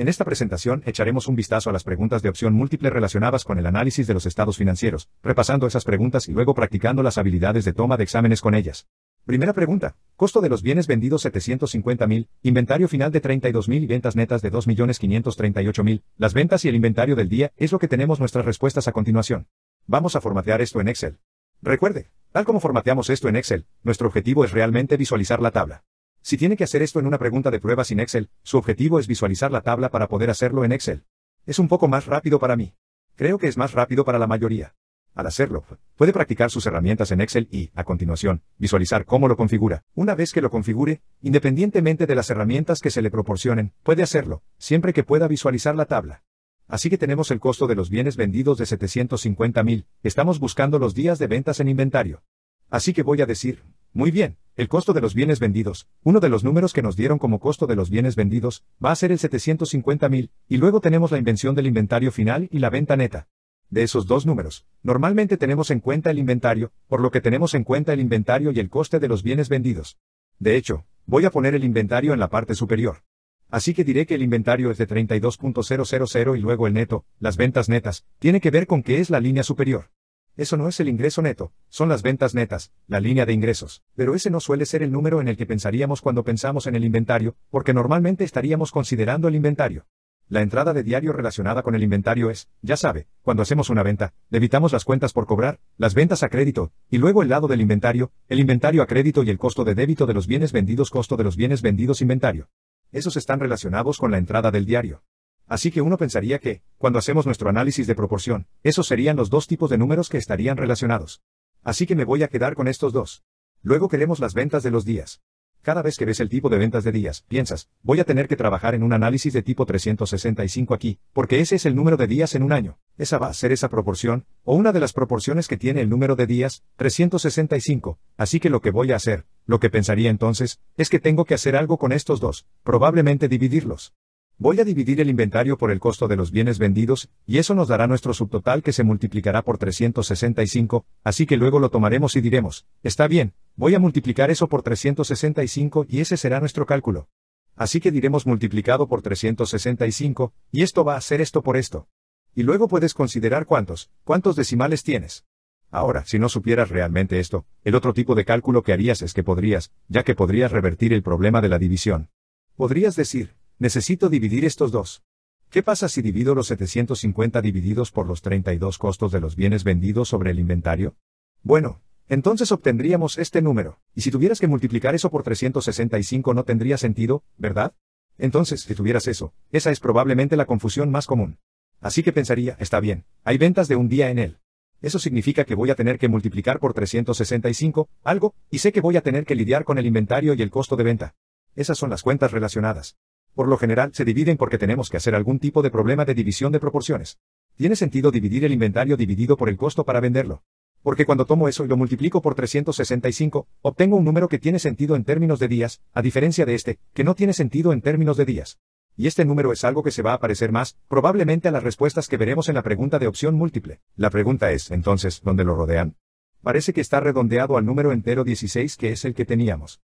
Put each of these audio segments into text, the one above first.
En esta presentación echaremos un vistazo a las preguntas de opción múltiple relacionadas con el análisis de los estados financieros, repasando esas preguntas y luego practicando las habilidades de toma de exámenes con ellas. Primera pregunta. Costo de los bienes vendidos 750.000, inventario final de 32.000 y ventas netas de 2.538.000. Las ventas y el inventario del día es lo que tenemos nuestras respuestas a continuación. Vamos a formatear esto en Excel. Recuerde, tal como formateamos esto en Excel, nuestro objetivo es realmente visualizar la tabla. Si tiene que hacer esto en una pregunta de pruebas sin Excel, su objetivo es visualizar la tabla para poder hacerlo en Excel. Es un poco más rápido para mí. Creo que es más rápido para la mayoría. Al hacerlo, puede practicar sus herramientas en Excel y, a continuación, visualizar cómo lo configura. Una vez que lo configure, independientemente de las herramientas que se le proporcionen, puede hacerlo, siempre que pueda visualizar la tabla. Así que tenemos el costo de los bienes vendidos de 750,000. estamos buscando los días de ventas en inventario. Así que voy a decir, muy bien, el costo de los bienes vendidos, uno de los números que nos dieron como costo de los bienes vendidos, va a ser el 750.000, y luego tenemos la invención del inventario final y la venta neta. De esos dos números, normalmente tenemos en cuenta el inventario, por lo que tenemos en cuenta el inventario y el coste de los bienes vendidos. De hecho, voy a poner el inventario en la parte superior. Así que diré que el inventario es de 32.000 y luego el neto, las ventas netas, tiene que ver con qué es la línea superior. Eso no es el ingreso neto, son las ventas netas, la línea de ingresos. Pero ese no suele ser el número en el que pensaríamos cuando pensamos en el inventario, porque normalmente estaríamos considerando el inventario. La entrada de diario relacionada con el inventario es, ya sabe, cuando hacemos una venta, debitamos las cuentas por cobrar, las ventas a crédito, y luego el lado del inventario, el inventario a crédito y el costo de débito de los bienes vendidos, costo de los bienes vendidos, inventario. Esos están relacionados con la entrada del diario. Así que uno pensaría que, cuando hacemos nuestro análisis de proporción, esos serían los dos tipos de números que estarían relacionados. Así que me voy a quedar con estos dos. Luego queremos las ventas de los días. Cada vez que ves el tipo de ventas de días, piensas, voy a tener que trabajar en un análisis de tipo 365 aquí, porque ese es el número de días en un año. Esa va a ser esa proporción, o una de las proporciones que tiene el número de días, 365. Así que lo que voy a hacer, lo que pensaría entonces, es que tengo que hacer algo con estos dos, probablemente dividirlos. Voy a dividir el inventario por el costo de los bienes vendidos, y eso nos dará nuestro subtotal que se multiplicará por 365, así que luego lo tomaremos y diremos, está bien, voy a multiplicar eso por 365 y ese será nuestro cálculo. Así que diremos multiplicado por 365, y esto va a ser esto por esto. Y luego puedes considerar cuántos, cuántos decimales tienes. Ahora, si no supieras realmente esto, el otro tipo de cálculo que harías es que podrías, ya que podrías revertir el problema de la división. Podrías decir, Necesito dividir estos dos. ¿Qué pasa si divido los 750 divididos por los 32 costos de los bienes vendidos sobre el inventario? Bueno, entonces obtendríamos este número, y si tuvieras que multiplicar eso por 365 no tendría sentido, ¿verdad? Entonces, si tuvieras eso, esa es probablemente la confusión más común. Así que pensaría, está bien, hay ventas de un día en él. Eso significa que voy a tener que multiplicar por 365, algo, y sé que voy a tener que lidiar con el inventario y el costo de venta. Esas son las cuentas relacionadas. Por lo general se dividen porque tenemos que hacer algún tipo de problema de división de proporciones. Tiene sentido dividir el inventario dividido por el costo para venderlo. Porque cuando tomo eso y lo multiplico por 365, obtengo un número que tiene sentido en términos de días, a diferencia de este, que no tiene sentido en términos de días. Y este número es algo que se va a aparecer más, probablemente a las respuestas que veremos en la pregunta de opción múltiple. La pregunta es, entonces, ¿dónde lo rodean? Parece que está redondeado al número entero 16 que es el que teníamos.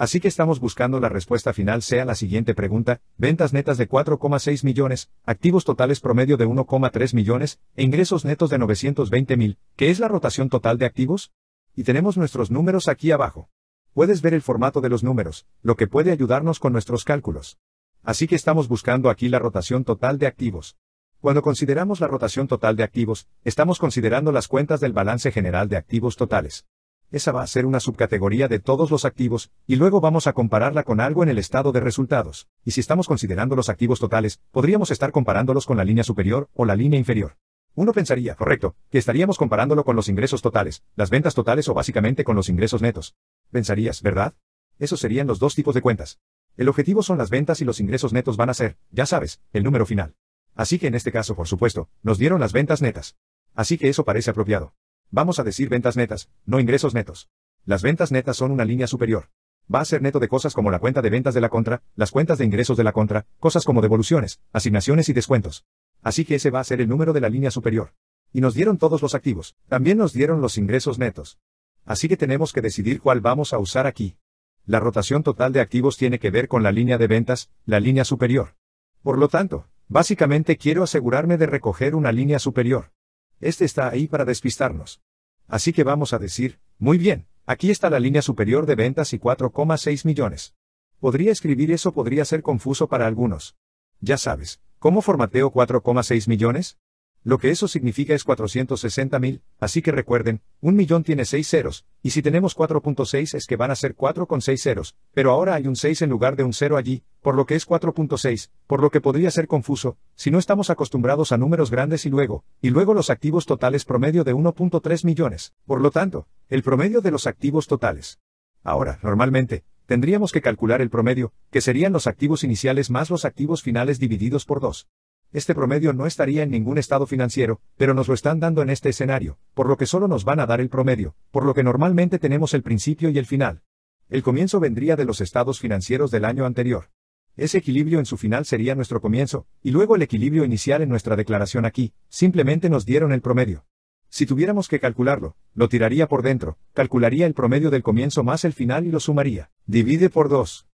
Así que estamos buscando la respuesta final sea la siguiente pregunta, ventas netas de 4,6 millones, activos totales promedio de 1,3 millones, e ingresos netos de 920 mil, ¿qué es la rotación total de activos? Y tenemos nuestros números aquí abajo. Puedes ver el formato de los números, lo que puede ayudarnos con nuestros cálculos. Así que estamos buscando aquí la rotación total de activos. Cuando consideramos la rotación total de activos, estamos considerando las cuentas del balance general de activos totales esa va a ser una subcategoría de todos los activos, y luego vamos a compararla con algo en el estado de resultados, y si estamos considerando los activos totales, podríamos estar comparándolos con la línea superior o la línea inferior. Uno pensaría, correcto, que estaríamos comparándolo con los ingresos totales, las ventas totales o básicamente con los ingresos netos. Pensarías, ¿verdad? Esos serían los dos tipos de cuentas. El objetivo son las ventas y los ingresos netos van a ser, ya sabes, el número final. Así que en este caso, por supuesto, nos dieron las ventas netas. Así que eso parece apropiado. Vamos a decir ventas netas, no ingresos netos. Las ventas netas son una línea superior. Va a ser neto de cosas como la cuenta de ventas de la contra, las cuentas de ingresos de la contra, cosas como devoluciones, asignaciones y descuentos. Así que ese va a ser el número de la línea superior. Y nos dieron todos los activos, también nos dieron los ingresos netos. Así que tenemos que decidir cuál vamos a usar aquí. La rotación total de activos tiene que ver con la línea de ventas, la línea superior. Por lo tanto, básicamente quiero asegurarme de recoger una línea superior. Este está ahí para despistarnos. Así que vamos a decir, muy bien, aquí está la línea superior de ventas y 4,6 millones. Podría escribir eso podría ser confuso para algunos. Ya sabes, ¿cómo formateo 4,6 millones? Lo que eso significa es 460.000, así que recuerden, un millón tiene 6 ceros, y si tenemos 4.6 es que van a ser 4 con 6 ceros, pero ahora hay un 6 en lugar de un 0 allí, por lo que es 4.6, por lo que podría ser confuso, si no estamos acostumbrados a números grandes y luego, y luego los activos totales promedio de 1.3 millones, por lo tanto, el promedio de los activos totales. Ahora, normalmente, tendríamos que calcular el promedio, que serían los activos iniciales más los activos finales divididos por 2. Este promedio no estaría en ningún estado financiero, pero nos lo están dando en este escenario, por lo que solo nos van a dar el promedio, por lo que normalmente tenemos el principio y el final. El comienzo vendría de los estados financieros del año anterior. Ese equilibrio en su final sería nuestro comienzo, y luego el equilibrio inicial en nuestra declaración aquí, simplemente nos dieron el promedio. Si tuviéramos que calcularlo, lo tiraría por dentro, calcularía el promedio del comienzo más el final y lo sumaría. Divide por dos.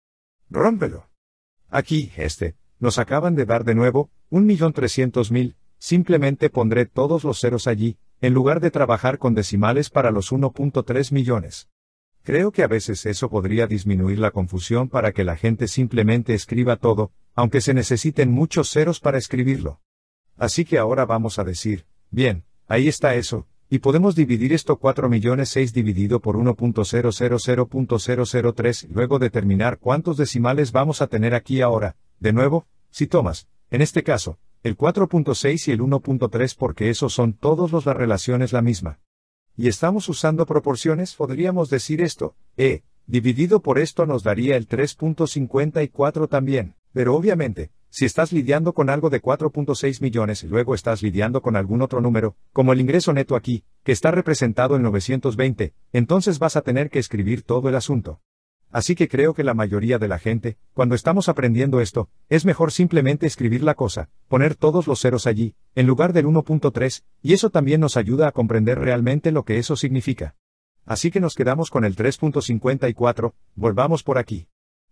Rómpelo. Aquí, este, nos acaban de dar de nuevo, un millón trescientos mil, simplemente pondré todos los ceros allí, en lugar de trabajar con decimales para los 1.3 millones. Creo que a veces eso podría disminuir la confusión para que la gente simplemente escriba todo, aunque se necesiten muchos ceros para escribirlo. Así que ahora vamos a decir, bien, ahí está eso, y podemos dividir esto cuatro millones seis dividido por y luego determinar cuántos decimales vamos a tener aquí ahora, de nuevo, si tomas, en este caso, el 4.6 y el 1.3 porque esos son todos los las relaciones la misma. Y estamos usando proporciones, podríamos decir esto, E, dividido por esto nos daría el 3.54 también, pero obviamente, si estás lidiando con algo de 4.6 millones y luego estás lidiando con algún otro número, como el ingreso neto aquí, que está representado en 920, entonces vas a tener que escribir todo el asunto. Así que creo que la mayoría de la gente, cuando estamos aprendiendo esto, es mejor simplemente escribir la cosa, poner todos los ceros allí, en lugar del 1.3, y eso también nos ayuda a comprender realmente lo que eso significa. Así que nos quedamos con el 3.54, volvamos por aquí.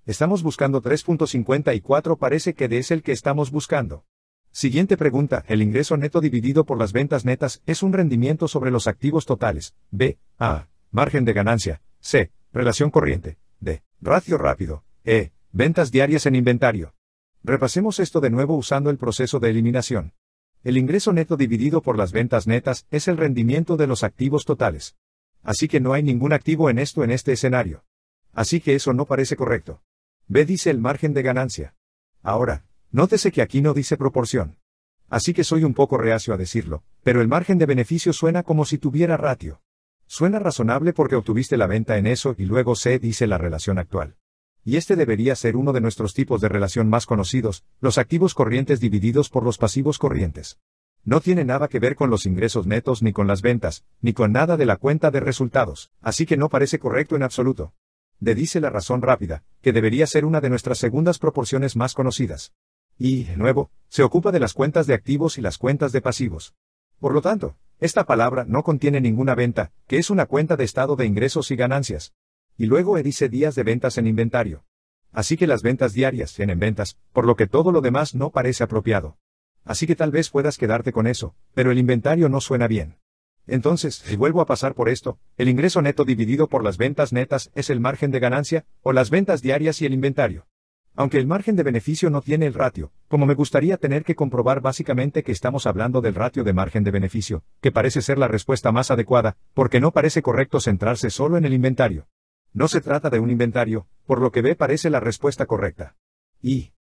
Estamos buscando 3.54 parece que de es el que estamos buscando. Siguiente pregunta, el ingreso neto dividido por las ventas netas es un rendimiento sobre los activos totales, B, A, margen de ganancia, C, relación corriente, D. Ratio rápido. E. Ventas diarias en inventario. Repasemos esto de nuevo usando el proceso de eliminación. El ingreso neto dividido por las ventas netas es el rendimiento de los activos totales. Así que no hay ningún activo en esto en este escenario. Así que eso no parece correcto. B dice el margen de ganancia. Ahora, nótese que aquí no dice proporción. Así que soy un poco reacio a decirlo, pero el margen de beneficio suena como si tuviera ratio. Suena razonable porque obtuviste la venta en eso y luego se dice la relación actual. Y este debería ser uno de nuestros tipos de relación más conocidos, los activos corrientes divididos por los pasivos corrientes. No tiene nada que ver con los ingresos netos ni con las ventas, ni con nada de la cuenta de resultados, así que no parece correcto en absoluto. De dice la razón rápida, que debería ser una de nuestras segundas proporciones más conocidas. Y, de nuevo, se ocupa de las cuentas de activos y las cuentas de pasivos. Por lo tanto, esta palabra no contiene ninguna venta, que es una cuenta de estado de ingresos y ganancias. Y luego e dice días de ventas en inventario. Así que las ventas diarias tienen ventas, por lo que todo lo demás no parece apropiado. Así que tal vez puedas quedarte con eso, pero el inventario no suena bien. Entonces, si vuelvo a pasar por esto, el ingreso neto dividido por las ventas netas es el margen de ganancia, o las ventas diarias y el inventario. Aunque el margen de beneficio no tiene el ratio, como me gustaría tener que comprobar básicamente que estamos hablando del ratio de margen de beneficio, que parece ser la respuesta más adecuada, porque no parece correcto centrarse solo en el inventario. No se trata de un inventario, por lo que ve parece la respuesta correcta. Y